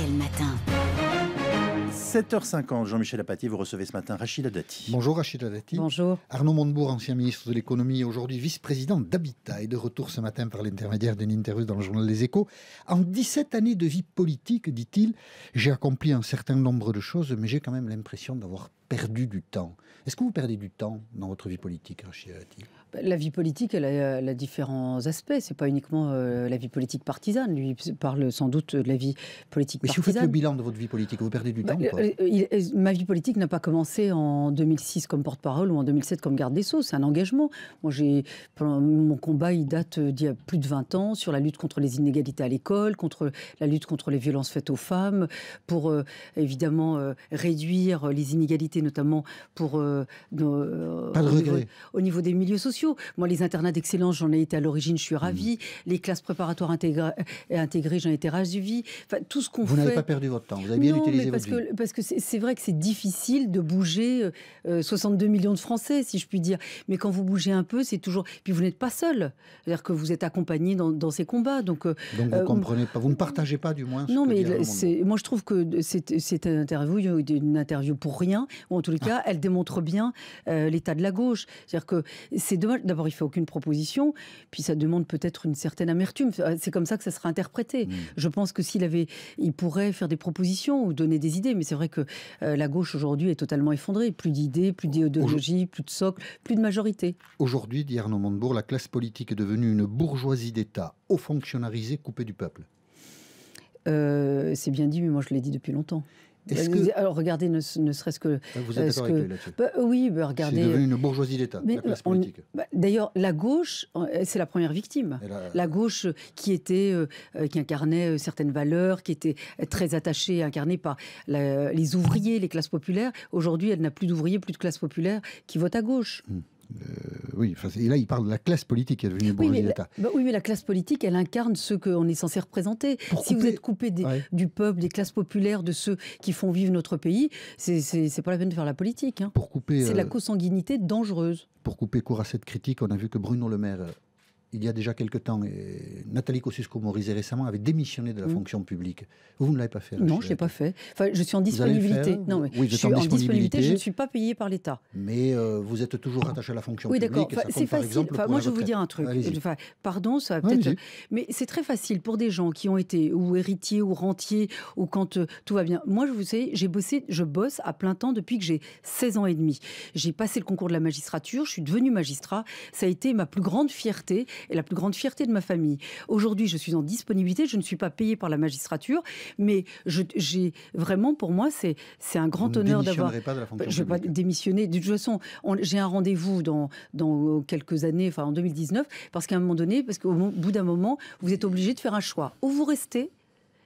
le Matin. 7h50, Jean-Michel Apathy, vous recevez ce matin Rachida Dati. Bonjour Rachida Dati. Bonjour. Arnaud Montebourg, ancien ministre de l'économie, aujourd'hui vice-président d'Habitat, est de retour ce matin par l'intermédiaire d'une interview dans le journal Les Échos. En 17 années de vie politique, dit-il, j'ai accompli un certain nombre de choses, mais j'ai quand même l'impression d'avoir perdu du temps. Est-ce que vous perdez du temps dans votre vie politique, Rachid hein, bah, La vie politique, elle a, différents aspects. C'est pas uniquement euh, la vie politique partisane. Lui parle sans doute de la vie politique Mais si vous faites le bilan de votre vie politique, vous perdez du bah, temps ou pas euh, euh, Ma vie politique n'a pas commencé en 2006 comme porte-parole ou en 2007 comme garde des Sceaux. C'est un engagement. Moi, j'ai mon combat, il date d'il y a plus de 20 ans sur la lutte contre les inégalités à l'école, contre la lutte contre les violences faites aux femmes, pour évidemment réduire les inégalités notamment pour euh, euh, au, niveau, des milieux sociaux. Moi, les internats d'excellence, j'en ai été à l'origine, je suis ravie. Mm. Les classes préparatoires euh, intégrées, j'en ai été ravie. Enfin, tout ce qu'on Vous n'avez pas perdu votre temps, vous avez bien utilisé parce votre que, Parce que c'est vrai que c'est difficile de bouger 62 millions de Français, si je puis dire. Mais quand vous bougez un peu, c'est toujours... Puis vous n'êtes pas seul. C'est-à-dire que vous êtes accompagné dans, ces combats. Donc, vous ne comprenez pas, vous ne partagez pas du moins. non, mais moi je trouve que c'est interview, une interview pour rien, en tous les cas, elle démontre bien euh, l'état de la gauche. C'est-à-dire que c'est dommage. D'abord, il fait aucune proposition, puis ça demande peut-être une certaine amertume. C'est comme ça que ça sera interprété. Mm. Je pense que s'il avait, il pourrait faire des propositions ou donner des idées, mais c'est vrai que euh, la gauche aujourd'hui est totalement effondrée. Plus d'idées, plus d'idéologie, plus de socle, plus de majorité. Aujourd'hui, dit Arnaud Montebourg, la classe politique est devenue une bourgeoisie d'État, haut fonctionnarisée, coupée du peuple. Euh, c'est bien dit, mais moi je l'ai dit depuis longtemps. Alors regardez, ne, serait-ce que. Ah, vous êtes euh, d'accord que... là bah, euh, Oui, bah, regardez. C'est devenu une euh, bourgeoisie d'État, la classe politique. Bah, d'ailleurs, la gauche, c'est la première victime. La... gauche qui était, qui incarnait certaines valeurs, qui était très attachée, incarnée par les ouvriers, les classes populaires. Aujourd'hui, elle n'a plus d'ouvriers, plus de classes populaires qui votent à gauche. Hmm. Euh, oui, et là, il parle de la classe politique qui est devenue oui, mais la, bah oui, mais la classe politique, elle incarne ce qu'on est censé représenter. si vous êtes coupé du peuple, des classes populaires, de ceux qui font vivre notre pays, c'est pas la peine de faire la politique. Hein. c'est la euh, consanguinité dangereuse. Pour couper court à cette critique, on a vu que Bruno Le Maire euh, il y a déjà quelque temps, Nathalie Kosciusko-Morizet récemment avait démissionné de la mm. fonction publique. Vous, ne l'avez pas fait hein, Non, je ne l'ai pas fait. je suis en disponibilité. Non, mais oui, je suis en disponibilité. Je ne suis pas payée par l'État. Mais euh, vous êtes toujours ah. attaché à la fonction publique. Oui, d'accord. c'est facile. moi, je vais vous dire un truc. pardon, ça va peut-être. Mais c'est très facile pour des gens qui ont été ou héritiers ou rentiers ou quand euh, tout va bien. Moi, je vous sais, j'ai bossé, je bosse à plein temps depuis que j'ai 16 ans et demi. J'ai passé le concours de la magistrature, je suis devenu magistrat. Ça a été ma plus grande fierté et la plus grande fierté de ma famille. Aujourd'hui, je suis en disponibilité, je ne suis pas payée par la magistrature, mais j'ai vraiment, pour moi, c'est un grand honneur d'avoir. Je ne vais pas démissionner. De toute façon, j'ai un rendez-vous dans, dans euh, quelques années, enfin en 2019, parce qu'à un moment donné, parce qu'au bout d'un moment, vous êtes obligé de faire un choix. Ou vous restez,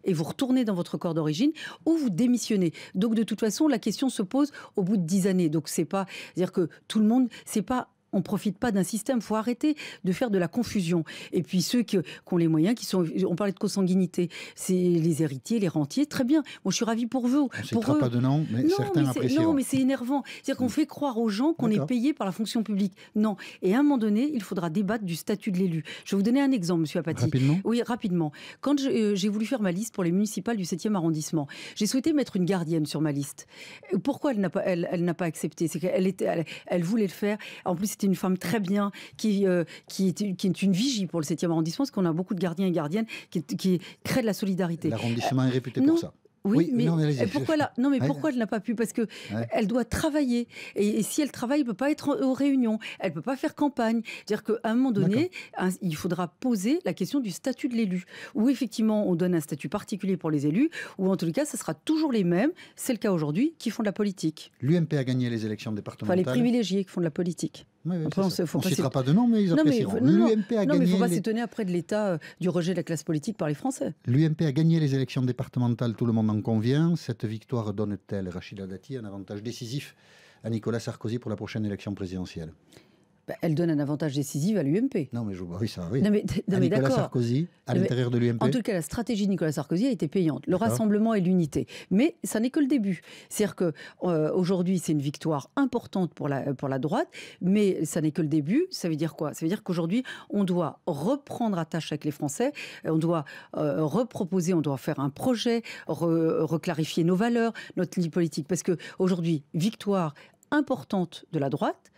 et vous retournez dans votre corps d'origine ou vous démissionnez. Donc de toute façon, la question se pose au bout de dix années. Donc c'est pas dire que tout le monde, c'est pas on profite pas d'un système. faut arrêter de faire de la confusion. Et puis ceux qui, ont les moyens, qui sont, on parlait de consanguinité, c'est les héritiers, les rentiers, très bien. Moi, je suis ravi pour vous. On pour eux. pas de nom, mais non, certains mais Non, mais c'est énervant. C'est-à-dire qu'on mm. fait croire aux gens qu'on est payé par la fonction publique. Non. Et à un moment donné, il faudra débattre du statut de l'élu. Je vais vous donner un exemple, Monsieur Apathy. Oui, rapidement. Quand euh, j'ai voulu faire ma liste pour les municipales du 7e arrondissement, j'ai souhaité mettre une gardienne sur ma liste. Pourquoi elle n'a pas, elle, n'a pas accepté C'est qu'elle était elle voulait le faire. En plus, une femme très bien, qui, euh, qui, est, qui, est, une vigie pour le 7e arrondissement, parce qu'on a beaucoup de gardiens et gardiennes qui, qui créent de la solidarité. L'arrondissement est euh, réputé pour ça. Oui, mais, pourquoi là Non, mais pourquoi elle n'a pas pu Parce que elle doit travailler. Et, si elle travaille, elle peut pas être aux réunions. Elle peut pas faire campagne. C'est-à-dire qu'à un moment donné, il faudra poser la question du statut de l'élu. Ou effectivement, on donne un statut particulier pour les élus, ou en tout cas, ce sera toujours les mêmes. C'est le cas aujourd'hui qui font de la politique. L'UMP a gagné les élections départementales. les privilégiés qui font de la politique on ne citera pas de nom, mais ils apprécieront. L'UMP mais il ne faut pas s'étonner après de l'état euh, du rejet de la classe politique par les Français. L'UMP a gagné les élections départementales, tout le monde en convient. Cette victoire donne-t-elle, Rachida Dati, un avantage décisif à Nicolas Sarkozy pour la prochaine élection présidentielle bah, elle donne un avantage décisif à l'UMP. Non, mais oui, ça, oui. Nicolas Sarkozy, à l'intérieur de l'UMP. En tout cas, la stratégie de Nicolas Sarkozy a été payante. Le rassemblement et l'unité. Mais ça n'est que le début. C'est-à-dire que euh, aujourd'hui, c'est une victoire importante pour la, pour la droite, mais ça n'est que le début. Ça veut dire quoi Ça veut dire qu'aujourd'hui, on doit reprendre attache avec les Français, on doit euh, reproposer, on doit faire un projet, reclarifier nos valeurs, notre ligne politique. Parce que aujourd'hui, victoire importante de la droite,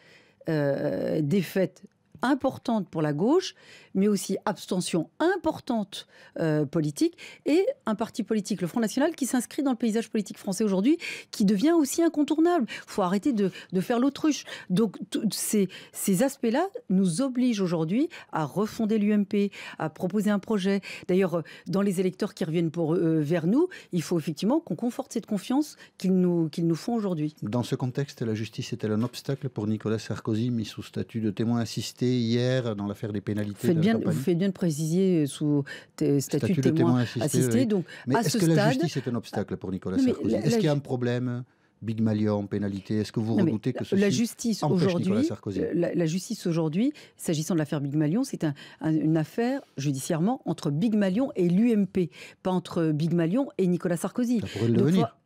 euh, défaite importante pour la gauche, mais aussi abstention importante euh, politique, et un parti politique, le Front National, qui s'inscrit dans le paysage politique français aujourd'hui, qui devient aussi incontournable. Il faut arrêter de, de faire l'autruche. Donc ces, ces aspects-là nous obligent aujourd'hui à refonder l'UMP, à proposer un projet. D'ailleurs, euh, dans les électeurs qui reviennent pour, euh, vers nous, il faut effectivement qu'on conforte cette confiance qu'ils nous, qu'ils nous font aujourd'hui. Dans ce contexte, la justice est-elle un obstacle pour Nicolas Sarkozy, mis sous statut de témoin assisté hier dans l'affaire des pénalités. Vous faites, bien, de bien préciser euh, sous euh, statut, de témoin, assisté. mais est-ce que la justice est un obstacle pour Nicolas Sarkozy Est-ce qu'il y a un problème Big Malion, pénalité. Est-ce que vous redoutez que ceci la justice aujourd'hui, euh, la, la, justice aujourd'hui, s'agissant de l'affaire Big Malion, c'est une affaire judiciairement entre Big Malion et l'UMP, pas entre Big Malion et Nicolas Sarkozy. Ça pourrait le devenir.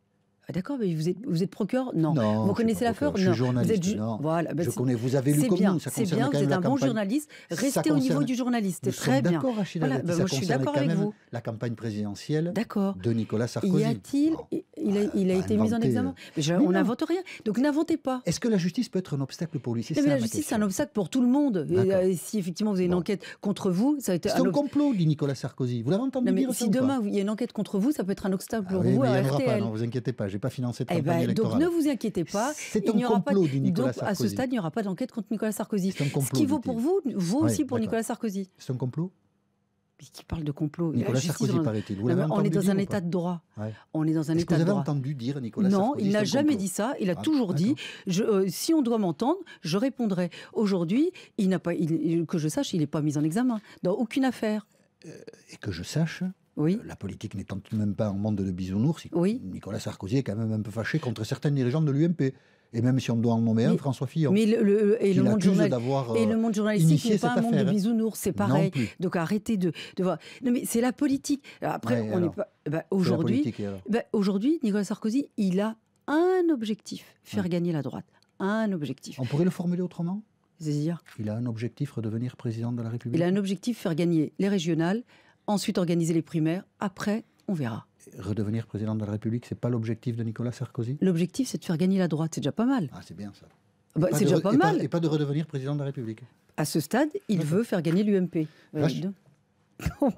Ah, d'accord, mais vous êtes, procureur non. non. Vous connaissez l'affaire Non. Je suis journaliste. Vous êtes journaliste, non. Voilà, ben je connais, vous avez lu comme bien, nous. C'est bien, vous êtes un bon journaliste. Restez au niveau du journaliste. C'est très bien. D'accord, Voilà, ben moi je suis d'accord avec vous. La campagne présidentielle de Nicolas Sarkozy. Y a-t-il il a, ah, bah, été mis en examen. on n'invente rien. Donc n'inventez pas. Est-ce que la justice peut être un obstacle pour lui La justice, c'est un obstacle pour tout le monde. Euh, si effectivement vous avez une enquête contre vous, ça va être. C'est un, complot, dit Nicolas Sarkozy. Vous l'avez entendu mais Si demain il y a une enquête contre vous, ça peut être un obstacle pour ah vous. Il n'y pas, non, vous inquiétez pas, Je n'ai pas financé de eh campagne ben, Donc ne vous inquiétez pas. C'est un complot, dit Nicolas Sarkozy. À ce stade, il n'y aura pas d'enquête contre Nicolas Sarkozy. Ce qui vaut pour vous, vaut aussi pour Nicolas Sarkozy. C'est un complot qui parle de complot. Nicolas Sarkozy, paraît-il. on est dans un état de droit. On est dans un état de droit. Vous avez entendu dire Nicolas Sarkozy Non, il n'a jamais dit ça. Il a ah, toujours dit je, euh, si on doit m'entendre, je répondrai. Aujourd'hui, il n'a pas, que je sache, il n'est pas mis en examen dans aucune affaire. Euh, et que je sache, oui. Euh, la politique n'étant même pas un monde de bisounours, oui. Nicolas Sarkozy est quand même un peu fâché contre certaines dirigeants de l'UMP et même si on doit en nommer un, François Fillon. Mais le, le et, le monde journal... et le monde euh, journalistique n'est pas un monde de hein. bisounours, c'est pareil. Donc arrêtez de, de voir. Non, mais c'est la politique. après, on eh ben, aujourd'hui, ben, aujourd'hui, Nicolas Sarkozy, il a un objectif faire gagner la droite. Un objectif. On pourrait le formuler autrement C'est-à-dire Il a un objectif redevenir président de la République. Il a un objectif faire gagner les régionales, ensuite organiser les primaires, après, on verra redevenir président de la République, c'est pas l'objectif de Nicolas Sarkozy L'objectif, c'est de faire gagner la droite. C'est déjà pas mal. Ah, c'est bien ça. Ah bah, c'est déjà pas mal. et pas de redevenir président de la République. À ce stade, il ah veut faire gagner l'UMP. Oh.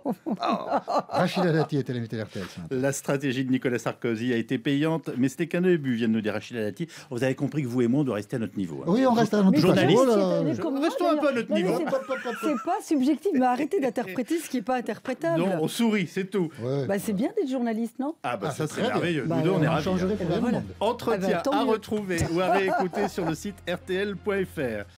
Rachida Dati était La stratégie de Nicolas Sarkozy a été payante, mais c'était qu'un début, vient de nous dire Rachida Dati. Vous avez compris que vous et moi, on doit rester à notre niveau. Hein. Oui, on reste à notre niveau. Oh Restons un peu à notre niveau. C'est pas, subjectif, mais arrêtez d'interpréter ce qui n'est pas interprétable. Non, on sourit, c'est tout. Bah, c'est bien d'être journaliste, non Ah, bah, ah, ça, c'est serait merveilleux. Bah, on, est hein. Entretien ah, bah, à retrouver ou à réécouter sur le site rtl.fr.